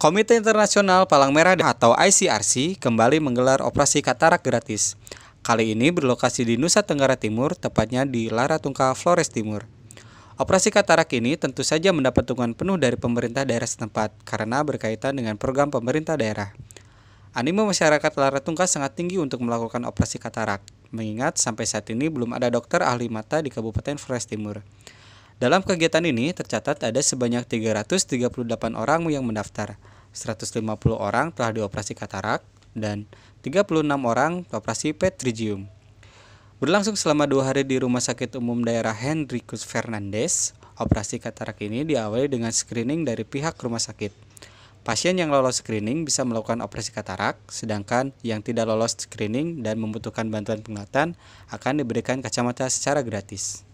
Komite Internasional Palang Merah atau ICRC kembali menggelar operasi katarak gratis. Kali ini berlokasi di Nusa Tenggara Timur, tepatnya di Laratungka, Flores Timur. Operasi katarak ini tentu saja mendapat dukungan penuh dari pemerintah daerah setempat karena berkaitan dengan program pemerintah daerah. Animo masyarakat Laratungka sangat tinggi untuk melakukan operasi katarak, mengingat sampai saat ini belum ada dokter ahli mata di Kabupaten Flores Timur. Dalam kegiatan ini tercatat ada sebanyak 338 orang yang mendaftar. 150 orang telah dioperasi katarak, dan 36 orang operasi Petrigium. Berlangsung selama dua hari di Rumah Sakit Umum Daerah Henrikus Fernandes, operasi katarak ini diawali dengan screening dari pihak rumah sakit. Pasien yang lolos screening bisa melakukan operasi katarak, sedangkan yang tidak lolos screening dan membutuhkan bantuan penglihatan akan diberikan kacamata secara gratis.